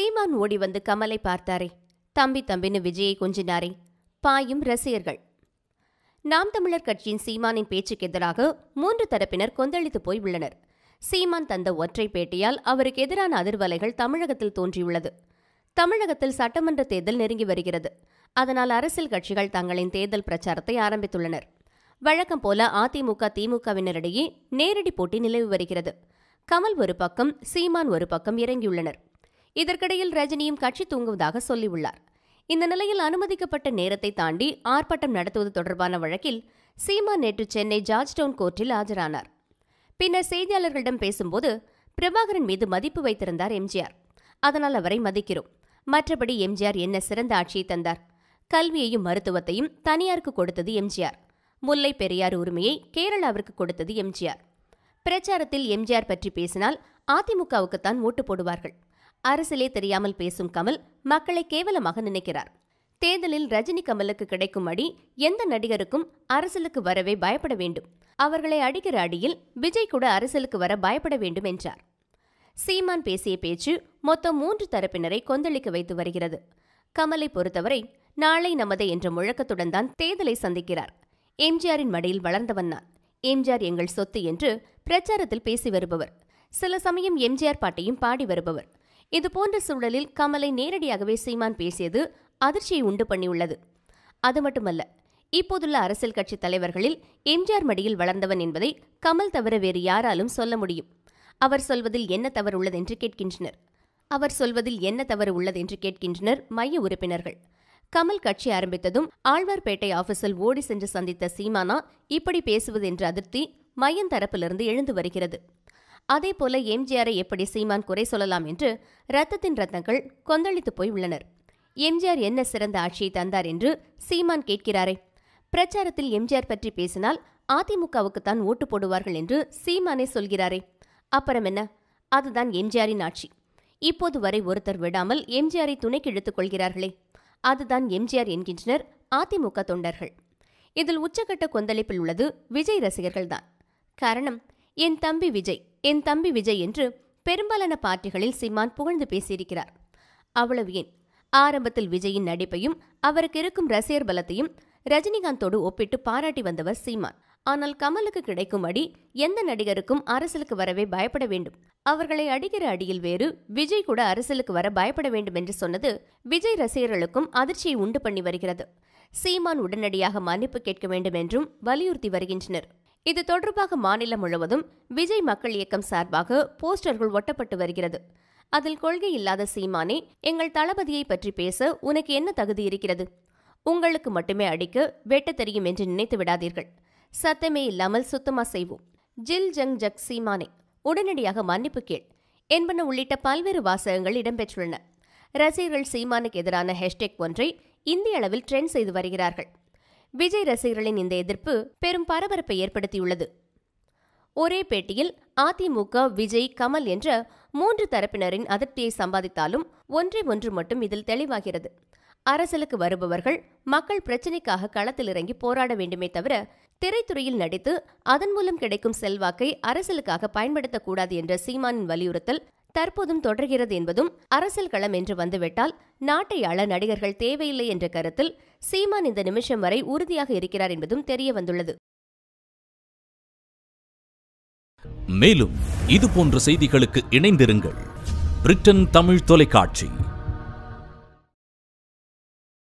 சீமான் ஓடி வந்து கமலை பார்த்தாரே தம்பி தம்பின்னு விஜயை கொஞ்சினாரே பாயும் ரசிகர்கள் நாம் தமிழர் கட்சியின் சீமானின் பேச்சுக்கு எதிராக மூன்று தரப்பினர் கொந்தளித்து போய் உள்ளனர் சீமான் தந்த ஒற்றை பேட்டியால் அவருக்கு எதிரான அதிர்வலைகள் தமிழகத்தில் தோன்றியுள்ளது தமிழகத்தில் சட்டமன்ற தேர்தல் நெருங்கி வருகிறது அதனால் அரசியல் கட்சிகள் தங்களின் தேர்தல் பிரச்சாரத்தை ஆரம்பித்துள்ளனர் வழக்கம் போல அதிமுக திமுகவினரிடையே நேரடி போட்டி நிலவி வருகிறது கமல் ஒரு பக்கம் சீமான் ஒரு பக்கம் இறங்கியுள்ளனர் இதற்கிடையில் ரஜினியும் கட்சி தூங்குவதாக சொல்லியுள்ளார் இந்த நிலையில் அனுமதிக்கப்பட்ட நேரத்தை தாண்டி ஆர்ப்பாட்டம் நடத்துவது தொடர்பான வழக்கில் சீமா நேற்று சென்னை ஜார்ஜ் டவுன் கோர்ட்டில் ஆஜரானார் பின்னர் செய்தியாளர்களிடம் பேசும்போது பிரபாகரன் மீது மதிப்பு வைத்திருந்தார் எம்ஜிஆர் அதனால் அவரை மதிக்கிறோம் மற்றபடி எம்ஜிஆர் என்ன சிறந்த ஆட்சியை தந்தார் கல்வியையும் மருத்துவத்தையும் தனியாருக்கு கொடுத்தது எம்ஜிஆர் முல்லை பெரியார் உரிமையை கேரளாவிற்கு கொடுத்தது எம்ஜிஆர் பிரச்சாரத்தில் எம்ஜிஆர் பற்றி பேசினால் அதிமுகவுக்குத்தான் ஓட்டு போடுவார்கள் அரசியலே தெரியாமல் பேசும் கமல் மக்களை கேவலமாக நினைக்கிறார் தேர்தலில் ரஜினி கமலுக்கு கிடைக்கும் அடி எந்த நடிகருக்கும் அரசியலுக்கு வரவே பயப்பட வேண்டும் அவர்களை அடிக்கிற அடியில் விஜய் கூட அரசியலுக்கு வர பயப்பட வேண்டும் என்றார் சீமான் பேசிய பேச்சு மொத்தம் மூன்று தரப்பினரை கொந்தளிக்க வைத்து வருகிறது கமலை பொறுத்தவரை நாளை நமதை என்ற முழக்கத்துடன் தான் தேர்தலை சந்திக்கிறார் எம்ஜிஆரின் மடியில் வளர்ந்தவன் நான் எம்ஜிஆர் எங்கள் சொத்து என்று பிரச்சாரத்தில் பேசி வருபவர் சில சமயம் எம்ஜிஆர் பாட்டையும் பாடி வருபவர் இதுபோன்ற சூழலில் கமலை நேரடியாகவே சீமான் பேசியது அதிர்ச்சியை உண்டு பண்ணியுள்ளது அது மட்டுமல்ல இப்போதுள்ள அரசியல் கட்சி தலைவர்களில் எம்ஜிஆர் மடியில் வளர்ந்தவன் என்பதை கமல் தவிர வேறு யாராலும் சொல்ல முடியும் அவர் சொல்வதில் என்ன தவறு உள்ளதென்று கேட்கின்றனர் அவர் சொல்வதில் என்ன தவறு உள்ளதென்று கேட்கின்றனர் மைய உறுப்பினர்கள் கமல் கட்சி ஆரம்பித்ததும் ஆழ்வார்பேட்டை ஆபீஸில் ஓடி சென்று சந்தித்த சீமானா இப்படி பேசுவது என்ற அதிருப்தி மையன் தரப்பிலிருந்து எழுந்து வருகிறது அதே போல எம்ஜிஆரை எப்படி சீமான் குறை சொல்லலாம் என்று ரத்தத்தின் ரத்தங்கள் கொந்தளித்து போய் உள்ளனர் எம்ஜிஆர் என்ன சிறந்த ஆட்சியை தந்தார் என்று சீமான் கேட்கிறாரே பிரச்சாரத்தில் எம்ஜிஆர் பற்றி பேசினால் அதிமுகவுக்குத்தான் ஓட்டு போடுவார்கள் என்று சீமானே சொல்கிறாரே அப்புறம் என்ன அதுதான் எம்ஜிஆரின் ஆட்சி இப்போது வரை ஒருத்தர் விடாமல் எம்ஜிஆரை துணைக்கு இழுத்துக் கொள்கிறார்களே அதுதான் எம்ஜிஆர் என்கின்றனர் அதிமுக தொண்டர்கள் இதில் உச்சக்கட்ட கொந்தளிப்பில் உள்ளது விஜய் ரசிகர்கள்தான் காரணம் என் தம்பி விஜய் என் தம்பி விஜய் என்று பெரும்பாலான பாட்டிகளில் சீமான் புகழ்ந்து பேசியிருக்கிறார் அவ்வளவு ஏன் ஆரம்பத்தில் விஜயின் நடிப்பையும் அவருக்கு இருக்கும் ரசிகர் பலத்தையும் ரஜினிகாந்தோடு ஒப்பிட்டு பாராட்டி வந்தவர் சீமான் ஆனால் கமலுக்கு கிடைக்கும் அடி எந்த நடிகருக்கும் அரசியலுக்கு வரவே பயப்பட வேண்டும் அவர்களை அடிக்கிற அடியில் வேறு விஜய் கூட அரசியலுக்கு வர பயப்பட வேண்டும் என்று சொன்னது விஜய் ரசிகர்களுக்கும் அதிர்ச்சியை உண்டு பண்ணி வருகிறது சீமான் உடனடியாக மன்னிப்பு கேட்க வேண்டும் என்றும் வலியுறுத்தி வருகின்றனர் இது தொடர்பாக மாநிலம் முழுவதும் விஜய் மக்கள் இயக்கம் சார்பாக போஸ்டர்கள் ஒட்டப்பட்டு வருகிறது அதில் கொள்கை இல்லாத சீமானே எங்கள் தளபதியை பற்றி பேச உனக்கு என்ன தகுதி இருக்கிறது உங்களுக்கு மட்டுமே அடிக்க வெட்ட தெரியும் என்று நினைத்து விடாதீர்கள் சத்தமே இல்லாமல் சுத்தமா செய்வோம் ஜில் ஜங் ஜக் சீமானே உடனடியாக மன்னிப்பு கேள் என்பன உள்ளிட்ட பல்வேறு வாசகங்கள் இடம்பெற்றுள்ளன ரசிகர்கள் சீமானுக்கு எதிரான ஹேஷ்டேக் ஒன்றை இந்திய அளவில் ட்ரெண்ட் செய்து வருகிறார்கள் விஜய் ரசிகர்களின் இந்த எதிர்ப்பு பெரும் பரபரப்பை ஏற்படுத்தியுள்ளது ஒரே பேட்டியில் அதிமுக விஜய் கமல் என்ற மூன்று தரப்பினரின் அதிருப்தியை சம்பாதித்தாலும் ஒன்றே ஒன்று மட்டும் இதில் தெளிவாகிறது அரசலுக்கு வருபவர்கள் மக்கள் பிரச்சினைக்காக களத்தில் இறங்கி போராட வேண்டுமே தவிர திரைத்துறையில் நடித்து அதன் மூலம் கிடைக்கும் செல்வாக்கை அரசலுக்காக பயன்படுத்தக்கூடாது என்ற சீமானின் வலியுறுத்தல் தற்போதும் தொடர்கிறது என்பதும் அரசியல் களம் என்று வந்துவிட்டால் நாட்டை ஆள நடிகர்கள் தேவையில்லை என்ற கருத்தில் சீமான் இந்த நிமிஷம் வரை உறுதியாக இருக்கிறார் என்பதும் தெரிய வந்துள்ளது மேலும் இது போன்ற செய்திகளுக்கு இணைந்திருங்கள் பிரிட்டன் தமிழ் தொலைக்காட்சி